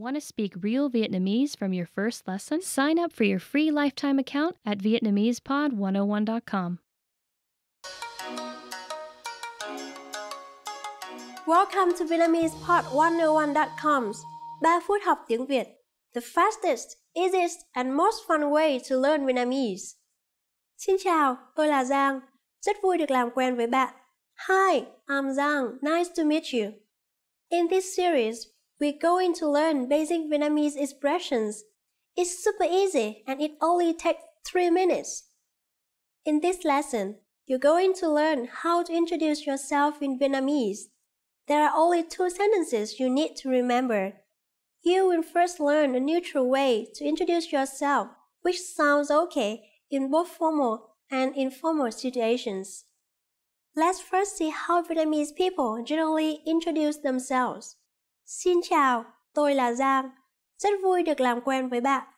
Want to speak real Vietnamese from your first lesson? Sign up for your free lifetime account at VietnamesePod101.com. Welcome to VietnamesePod101.com's 3 học tiếng Việt, the fastest, easiest and most fun way to learn Vietnamese. Xin chào, tôi là Giang. Rất vui được làm quen với bạn. Hi, I'm Giang. Nice to meet you. In this series, we're going to learn basic Vietnamese expressions. It's super easy and it only takes 3 minutes. In this lesson, you're going to learn how to introduce yourself in Vietnamese. There are only two sentences you need to remember. You will first learn a neutral way to introduce yourself, which sounds okay in both formal and informal situations. Let's first see how Vietnamese people generally introduce themselves. Xin chào, tôi là Giang. Rất vui được làm quen với bạn.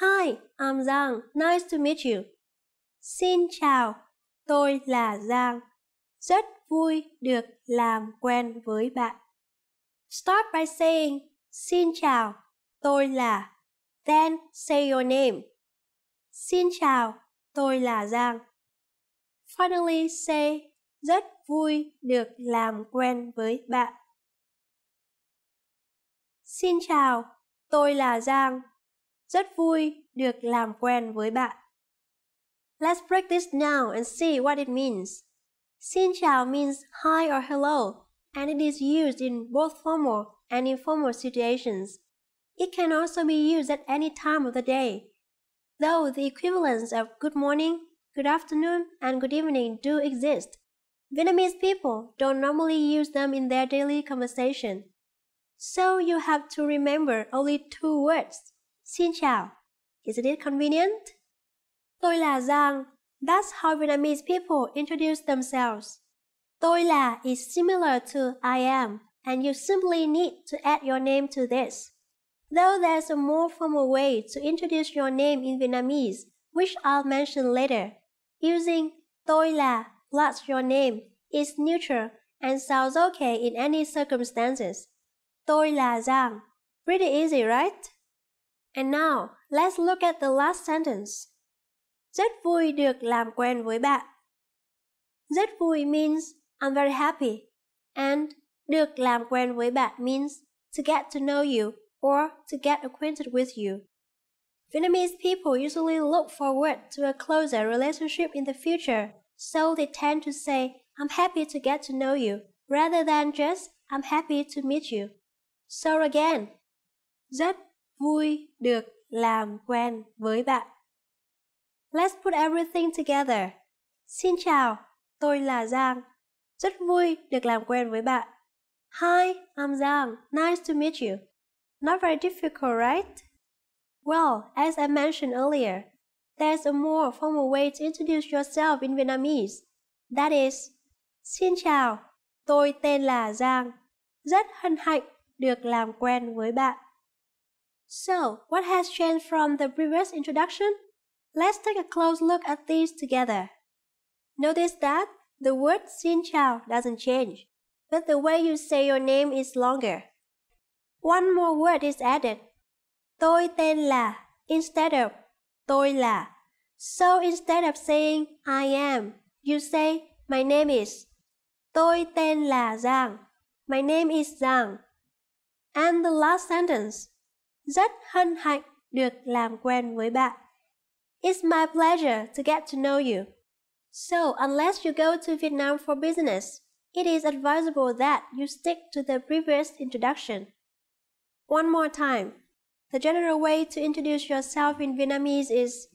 Hi, I'm Giang. Nice to meet you. Xin chào, tôi là Giang. Rất vui được làm quen với bạn. Start by saying, xin chào, tôi là. Then say your name. Xin chào, tôi là Giang. Finally say, rất vui được làm quen với bạn. Xin chào, tôi là Giang. Rất vui được làm quen với bạn. Let's practice now and see what it means. Xin chào means hi or hello, and it is used in both formal and informal situations. It can also be used at any time of the day, though the equivalents of good morning, good afternoon, and good evening do exist. Vietnamese people don't normally use them in their daily conversation. So you have to remember only two words. Xin chào. Isn't it convenient? Tôi là Giang. That's how Vietnamese people introduce themselves. Tôi là is similar to I am, and you simply need to add your name to this. Though there's a more formal way to introduce your name in Vietnamese, which I'll mention later. Using tôi là plus your name is neutral and sounds okay in any circumstances. Tôi là Giang. Pretty easy, right? And now, let's look at the last sentence. Rất vui được làm quen với bạn. Rất vui means I'm very happy. And được làm quen với bạn means to get to know you or to get acquainted with you. Vietnamese people usually look forward to a closer relationship in the future, so they tend to say, I'm happy to get to know you, rather than just, I'm happy to meet you. So again. Rất vui được làm quen với bạn. Let's put everything together. Xin chào, tôi là Giang. Rất vui được làm quen với bạn. Hi, I'm Giang. Nice to meet you. Not very difficult, right? Well, as I mentioned earlier, there's a more formal way to introduce yourself in Vietnamese. That is, Xin chào, tôi tên là Giang. Rất hân hạnh được làm quen với bạn. So, what has changed from the previous introduction? Let's take a close look at these together. Notice that the word xin chào doesn't change, but the way you say your name is longer. One more word is added. Tôi tên là instead of tôi là. So instead of saying I am, you say my name is. Tôi tên là Giang. My name is Giang. And the last sentence. Rất hân hạnh được làm quen với bạn. It's my pleasure to get to know you. So, unless you go to Vietnam for business, it is advisable that you stick to the previous introduction. One more time. The general way to introduce yourself in Vietnamese is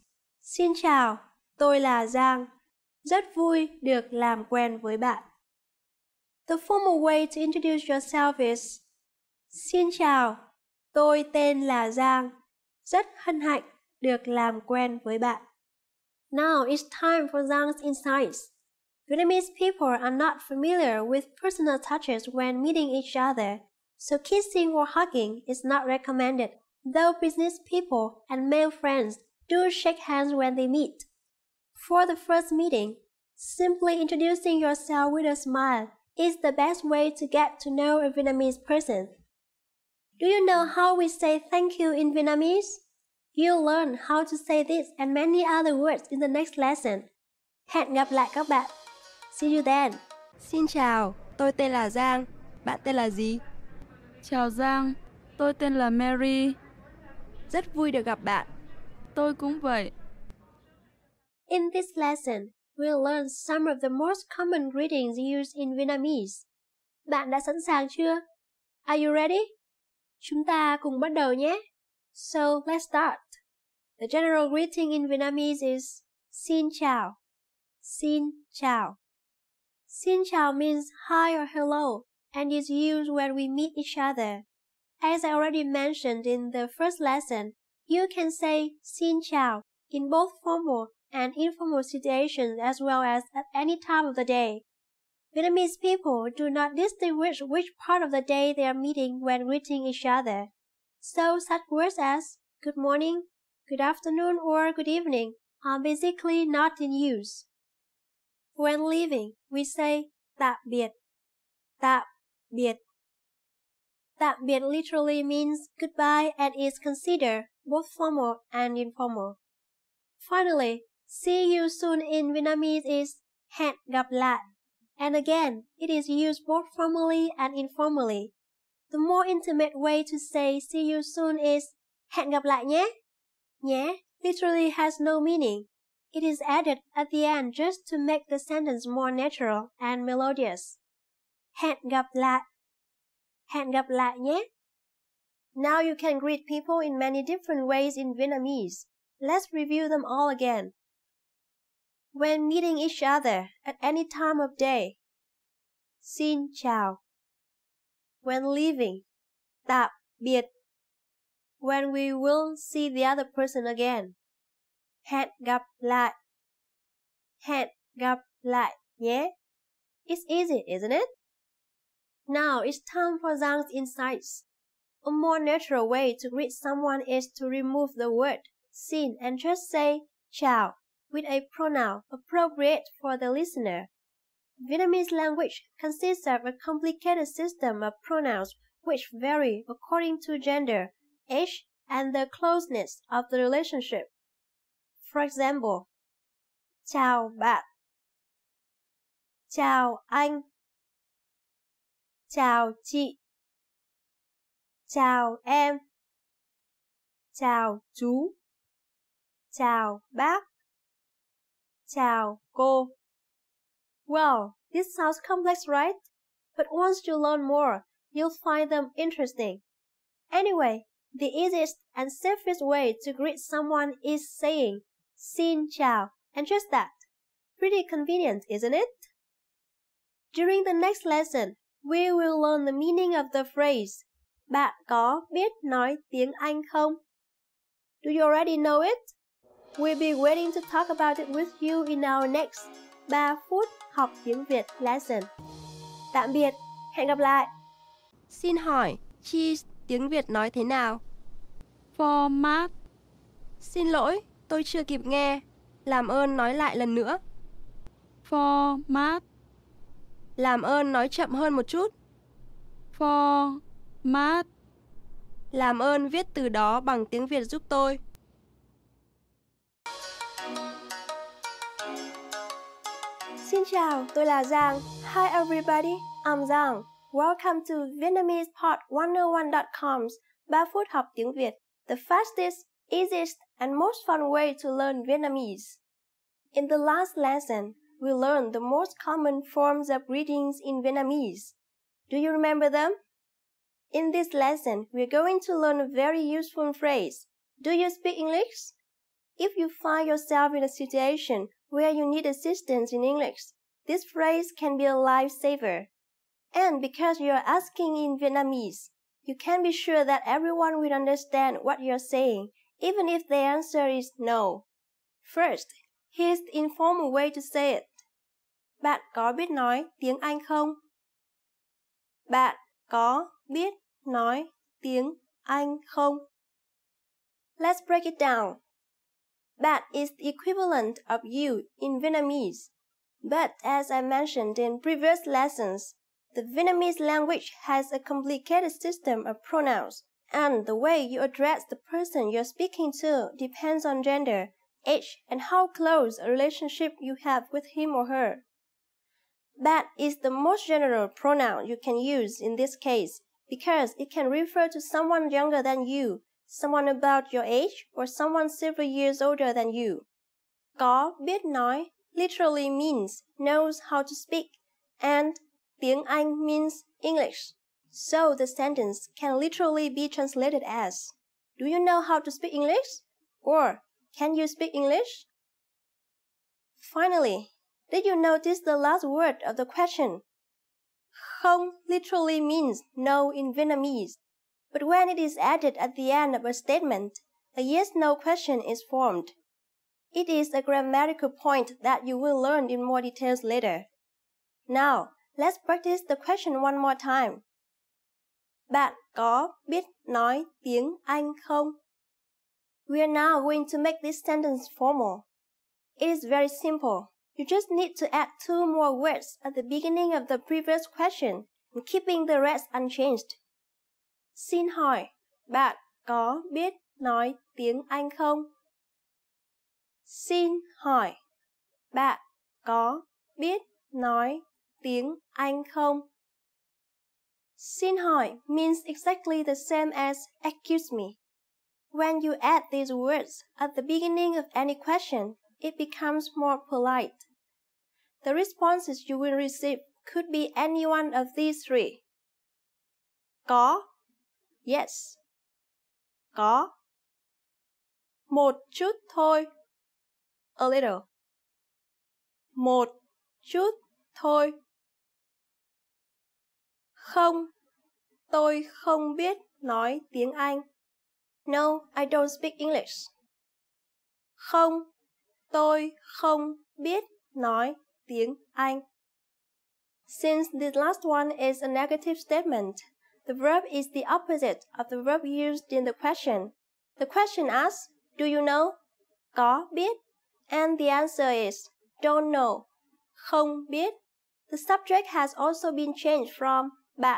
Xin chào, tôi là Giang. Rất vui được làm quen với bạn. The formal way to introduce yourself is Xin chào, tôi tên là Giang. Rất hân hạnh được làm quen với bạn. Now it's time for Giang's insights. Vietnamese people are not familiar with personal touches when meeting each other, so kissing or hugging is not recommended, though business people and male friends do shake hands when they meet. For the first meeting, simply introducing yourself with a smile is the best way to get to know a Vietnamese person. Do you know how we say thank you in Vietnamese? You'll learn how to say this and many other words in the next lesson. Hẹn gặp lại các bạn. See you then. Xin chào, tôi tên là Giang. Bạn tên là gì? Chào Giang, tôi tên là Mary. Rất vui được gặp bạn. Tôi cũng vậy. In this lesson, we'll learn some of the most common greetings used in Vietnamese. Bạn đã sẵn sàng chưa? Are you ready? Chúng ta cùng bắt đầu nhé. So, let's start. The general greeting in Vietnamese is Xin chào. Xin chào. Xin chào means hi or hello and is used when we meet each other. As I already mentioned in the first lesson, you can say Xin chào in both formal and informal situations as well as at any time of the day. Vietnamese people do not distinguish which part of the day they are meeting when greeting each other. So such words as good morning, good afternoon, or good evening are basically not in use. When leaving, we say tạm biệt, tạm biệt. Tạm biệt literally means goodbye and is considered both formal and informal. Finally, see you soon in Vietnamese is hẹn gặp lại and again, it is used both formally and informally. The more intimate way to say see you soon is hẹn gặp lại nhé. Nhé literally has no meaning. It is added at the end just to make the sentence more natural and melodious. Hẹn gặp lại. Hẹn gặp lại nhé. Now you can greet people in many different ways in Vietnamese. Let's review them all again when meeting each other at any time of day. Xin chào. When leaving, tạm biệt. When we will see the other person again. Hẹn gặp lại. Hẹn gặp lại nhé. It's easy, isn't it? Now it's time for Zhang's insights. A more natural way to greet someone is to remove the word xin and just say ciao with a pronoun appropriate for the listener. Vietnamese language consists of a complicated system of pronouns which vary according to gender, age, and the closeness of the relationship. For example, chào bạn, chào anh, chào chị, chào em, chào chú, chào bác, Chào cô. Well, this sounds complex, right? But once you learn more, you'll find them interesting. Anyway, the easiest and safest way to greet someone is saying Xin Chào and just that. Pretty convenient, isn't it? During the next lesson, we will learn the meaning of the phrase Bạn có biết nói tiếng Anh không? Do you already know it? We'll be waiting to talk about it with you in our next 3 phút học tiếng Việt lesson. Tạm biệt, hẹn gặp lại. Xin hỏi, cheese tiếng Việt nói thế nào? Format. Xin lỗi, tôi chưa kịp nghe. Làm ơn nói lại lần nữa. Format. Làm ơn nói chậm hơn một chút. Format. Làm ơn viết từ đó bằng tiếng Việt giúp tôi. Xin chào, tôi là Giang. Hi everybody, I'm Giang. Welcome to VietnamesePod101.com's 3 phút học tiếng Việt, the fastest, easiest and most fun way to learn Vietnamese. In the last lesson, we learned the most common forms of greetings in Vietnamese. Do you remember them? In this lesson, we're going to learn a very useful phrase. Do you speak English? If you find yourself in a situation where you need assistance in English, this phrase can be a lifesaver. And because you're asking in Vietnamese, you can be sure that everyone will understand what you're saying, even if the answer is no. First, here's the informal way to say it. Bạn có biết nói tiếng Anh không? Bạn có biết nói tiếng Anh không? Let's break it down. That is the equivalent of you in Vietnamese. But as I mentioned in previous lessons, the Vietnamese language has a complicated system of pronouns, and the way you address the person you're speaking to depends on gender, age, and how close a relationship you have with him or her. That is the most general pronoun you can use in this case because it can refer to someone younger than you someone about your age or someone several years older than you. Có biết nói literally means knows how to speak and tiếng Anh means English. So the sentence can literally be translated as Do you know how to speak English? or Can you speak English? Finally, did you notice the last word of the question? Không literally means no in Vietnamese. But when it is added at the end of a statement, a yes-no question is formed. It is a grammatical point that you will learn in more details later. Now, let's practice the question one more time. Bạn có biết nói tiếng Anh không? We are now going to make this sentence formal. It is very simple. You just need to add two more words at the beginning of the previous question and keeping the rest unchanged. Xin hỏi, bạn có biết nói tiếng Anh không? Xin hỏi, bạn có biết nói tiếng Anh không? Xin hỏi means exactly the same as excuse me. When you add these words at the beginning of any question, it becomes more polite. The responses you will receive could be any one of these three. Có Yes. Có. Một chút thôi. A little. Một chút thôi. Không, tôi không biết nói tiếng Anh. No, I don't speak English. Không, tôi không biết nói tiếng Anh. Since the last one is a negative statement, The verb is the opposite of the verb used in the question. The question asks, do you know? Có biết. And the answer is, don't know. Không biết. The subject has also been changed from bạn,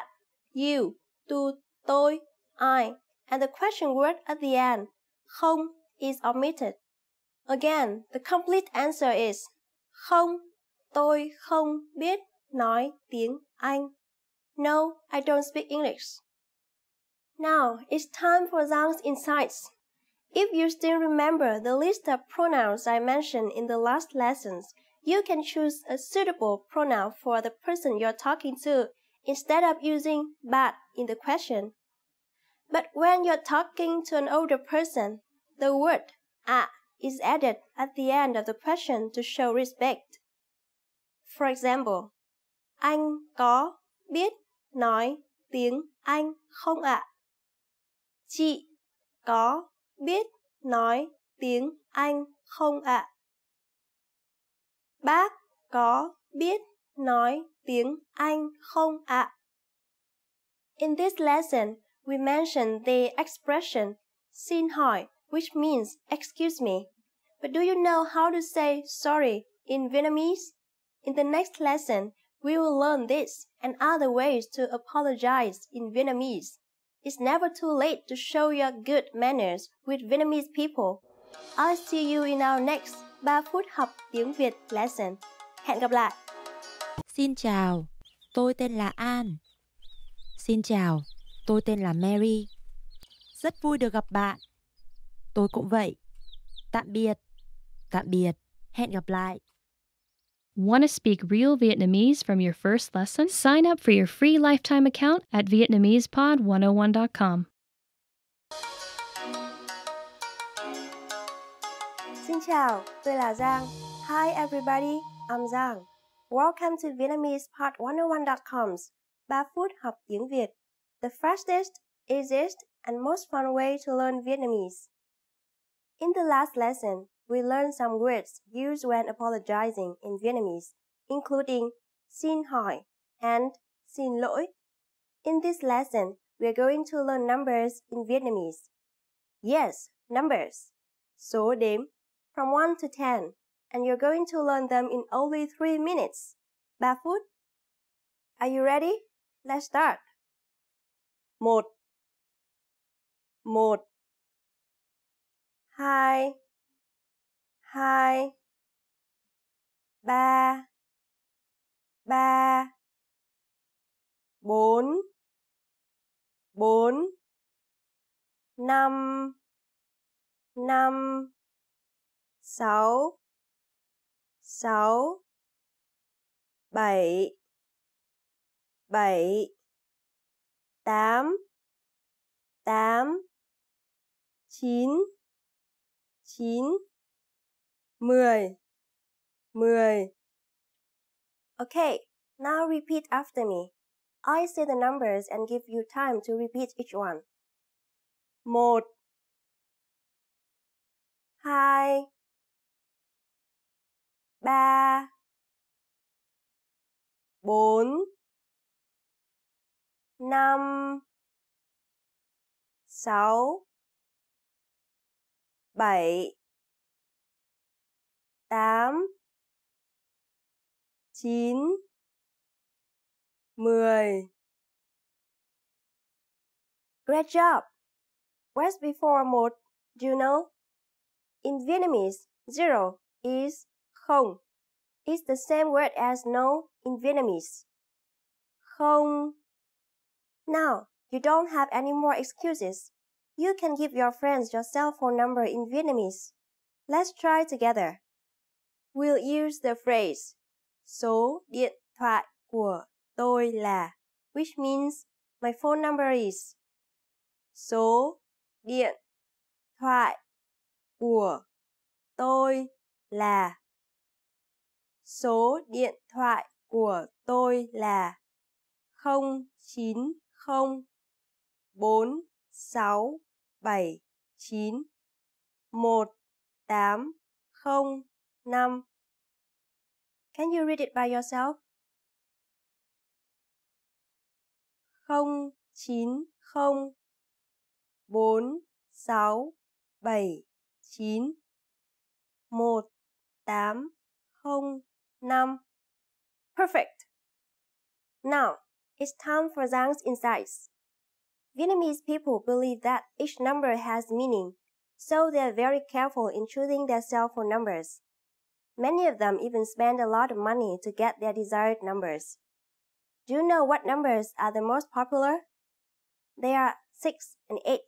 you, to tôi, I, and the question word at the end, không, is omitted. Again, the complete answer is, không, tôi không biết nói tiếng Anh. No, I don't speak English. Now it's time for Zhang's insights. If you still remember the list of pronouns I mentioned in the last lessons, you can choose a suitable pronoun for the person you're talking to instead of using but in the question. But when you're talking to an older person, the word a is added at the end of the question to show respect. For example, anh có biết nói tiếng Anh không ạ? Chị có biết nói tiếng Anh không ạ? Bác có biết nói tiếng Anh không ạ? In this lesson, we mentioned the expression xin hỏi, which means excuse me. But do you know how to say sorry in Vietnamese? In the next lesson, we will learn this and other ways to apologize in Vietnamese. It's never too late to show your good manners with Vietnamese people. I'll see you in our next 3 phút học tiếng Việt lesson. Hẹn gặp lại! Xin chào, tôi tên là An. Xin chào, tôi tên là Mary. Rất vui được gặp bạn. Tôi cũng vậy. Tạm biệt. Tạm biệt. Hẹn gặp lại. Want to speak real Vietnamese from your first lesson? Sign up for your free lifetime account at VietnamesePod101.com. Xin chào, tôi là Giang. Hi everybody, I'm Giang. Welcome to VietnamesePod101.com's 3 phút học tiếng Việt. The fastest, easiest, and most fun way to learn Vietnamese. In the last lesson, we learned some words used when apologizing in Vietnamese, including xin hỏi and xin lỗi. In this lesson, we are going to learn numbers in Vietnamese. Yes, numbers. Số đếm from 1 to 10 and you're going to learn them in only 3 minutes. Ba phút. Are you ready? Let's start. 1 1 2 hai ba ba bốn bốn năm năm sáu sáu bảy bảy tám tám chín chín mười mười Okay, now repeat after me. I say the numbers and give you time to repeat each one. một hai ba bốn năm sáu bảy Eight, chín mười Great job! Where's before một, do you know? In Vietnamese, zero is không. It's the same word as no in Vietnamese. Không. Now, you don't have any more excuses. You can give your friends your cell phone number in Vietnamese. Let's try together. will use the phrase số điện thoại của tôi là which means my phone number is số điện thoại của tôi là số điện thoại của tôi là không không chín chín bốn sáu bảy một tám không năm Can you read it by yourself? 0 9 0 4 6 7 9 1 8 0 năm. Perfect! Now, it's time for Zhang's insights. Vietnamese people believe that each number has meaning, so they are very careful in choosing their cell phone numbers. Many of them even spend a lot of money to get their desired numbers. Do you know what numbers are the most popular? They are 6 and 8,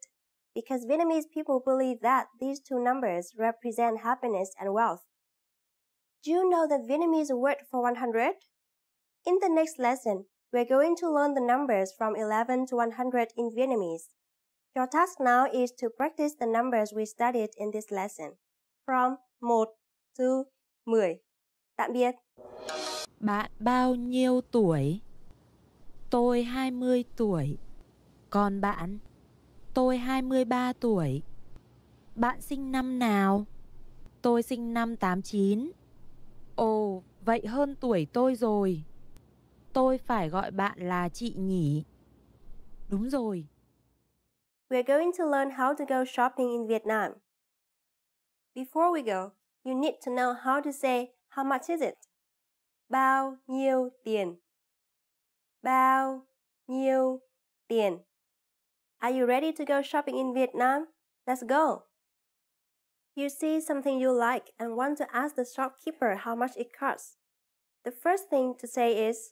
because Vietnamese people believe that these two numbers represent happiness and wealth. Do you know the Vietnamese word for 100? In the next lesson, we're going to learn the numbers from 11 to 100 in Vietnamese. Your task now is to practice the numbers we studied in this lesson, from 1 to 10. Tạm biệt. Bạn bao nhiêu tuổi? Tôi 20 tuổi. Còn bạn? Tôi 23 tuổi. Bạn sinh năm nào? Tôi sinh năm 89. Ồ, vậy hơn tuổi tôi rồi. Tôi phải gọi bạn là chị nhỉ? Đúng rồi. We're going to learn how to go shopping in Vietnam. Before we go, you need to know how to say how much is it. Bao nhiêu tiền? Bao nhiêu tiền? Are you ready to go shopping in Vietnam? Let's go. You see something you like and want to ask the shopkeeper how much it costs. The first thing to say is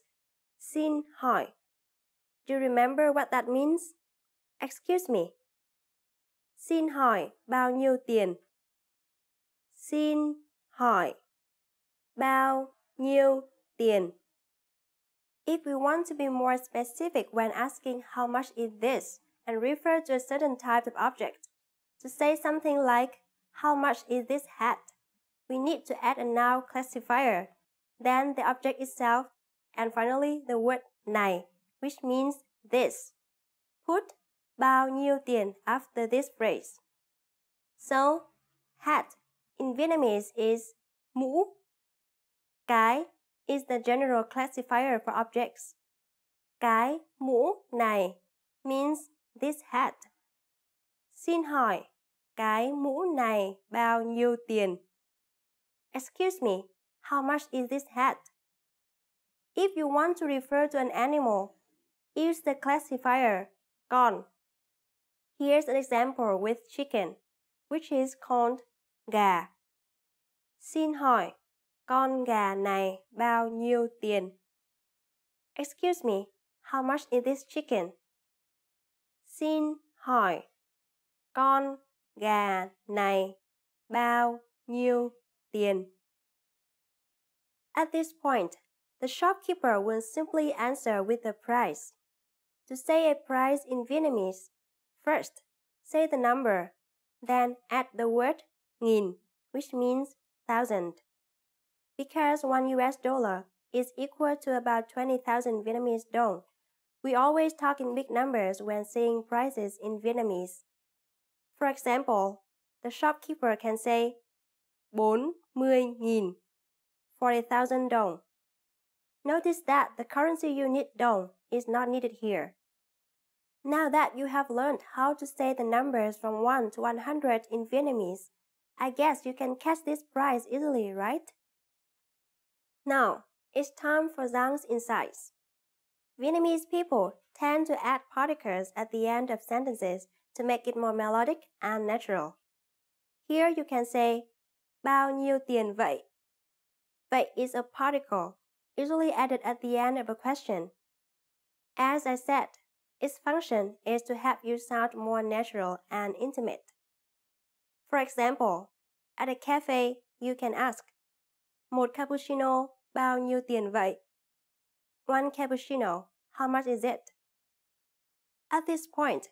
Xin hỏi. Do you remember what that means? Excuse me. Xin hỏi bao nhiêu tiền Xin hỏi bao nhiêu tiền? If we want to be more specific when asking how much is this and refer to a certain type of object, to say something like how much is this hat, we need to add a noun classifier, then the object itself, and finally the word này, which means this. Put bao nhiêu tiền after this phrase. So, hat in Vietnamese is mũ. Cái is the general classifier for objects. Cái mũ này means this hat. Xin hỏi, cái mũ này bao nhiêu tiền? Excuse me, how much is this hat? If you want to refer to an animal, use the classifier con. Here's an example with chicken, which is called gà. Xin hỏi, con gà này bao nhiêu tiền? Excuse me, how much is this chicken? Xin hỏi, con gà này bao nhiêu tiền? At this point, the shopkeeper will simply answer with the price. To say a price in Vietnamese, first say the number, then add the word nghìn, which means thousand. Because one US dollar is equal to about 20,000 Vietnamese dong, we always talk in big numbers when saying prices in Vietnamese. For example, the shopkeeper can say 40,000 40,000 dong. Notice that the currency unit dong is not needed here. Now that you have learned how to say the numbers from 1 to 100 in Vietnamese, I guess you can catch this prize easily, right? Now, it's time for Zhang's insights. Vietnamese people tend to add particles at the end of sentences to make it more melodic and natural. Here you can say, bao nhiêu tiền vậy? Vậy is a particle, usually added at the end of a question. As I said, its function is to help you sound more natural and intimate. For example, at a cafe, you can ask, Một cappuccino bao nhiêu tiền vậy? One cappuccino, how much is it? At this point,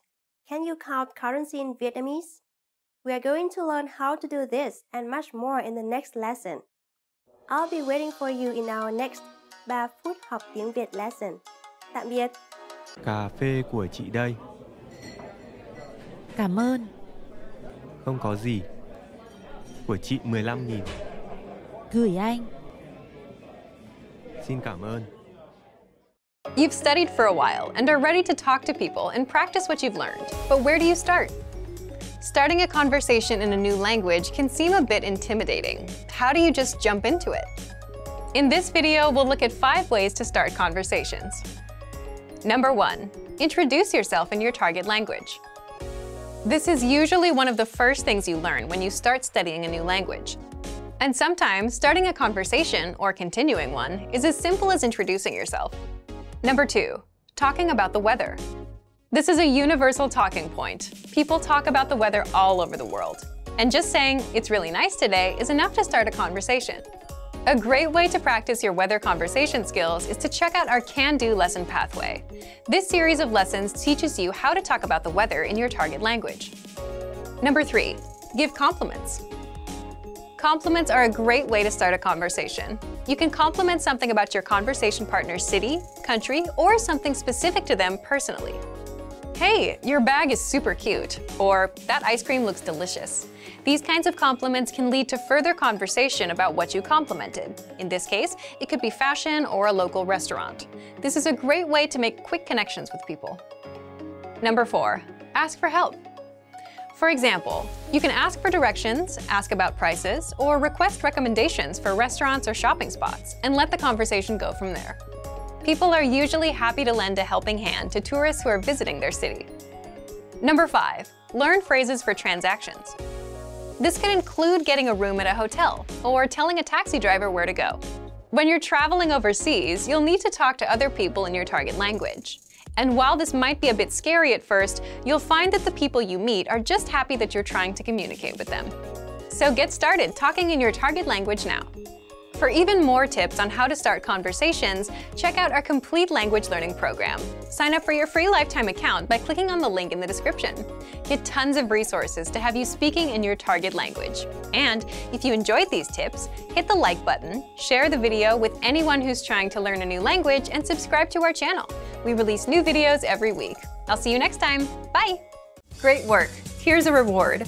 can you count currency in Vietnamese? We are going to learn how to do this and much more in the next lesson. I'll be waiting for you in our next 3 phút học tiếng Việt lesson. Tạm biệt! Cà phê của chị đây. Cảm ơn. Không có gì Của chị 15 Gửi anh Xin cảm ơn You've studied for a while and are ready to talk to people and practice what you've learned. But where do you start? Starting a conversation in a new language can seem a bit intimidating. How do you just jump into it? In this video, we'll look at five ways to start conversations. Number one, introduce yourself in your target language. This is usually one of the first things you learn when you start studying a new language. And sometimes, starting a conversation, or continuing one, is as simple as introducing yourself. Number two, talking about the weather. This is a universal talking point. People talk about the weather all over the world. And just saying, it's really nice today, is enough to start a conversation. A great way to practice your weather conversation skills is to check out our Can Do lesson pathway. This series of lessons teaches you how to talk about the weather in your target language. Number three, give compliments. Compliments are a great way to start a conversation. You can compliment something about your conversation partner's city, country, or something specific to them personally hey, your bag is super cute, or that ice cream looks delicious. These kinds of compliments can lead to further conversation about what you complimented. In this case, it could be fashion or a local restaurant. This is a great way to make quick connections with people. Number four, ask for help. For example, you can ask for directions, ask about prices, or request recommendations for restaurants or shopping spots, and let the conversation go from there. People are usually happy to lend a helping hand to tourists who are visiting their city. Number 5. Learn phrases for transactions. This can include getting a room at a hotel or telling a taxi driver where to go. When you're traveling overseas, you'll need to talk to other people in your target language. And while this might be a bit scary at first, you'll find that the people you meet are just happy that you're trying to communicate with them. So get started talking in your target language now. For even more tips on how to start conversations, check out our complete language learning program. Sign up for your free lifetime account by clicking on the link in the description. Get tons of resources to have you speaking in your target language. And if you enjoyed these tips, hit the like button, share the video with anyone who's trying to learn a new language, and subscribe to our channel. We release new videos every week. I'll see you next time. Bye! Great work! Here's a reward.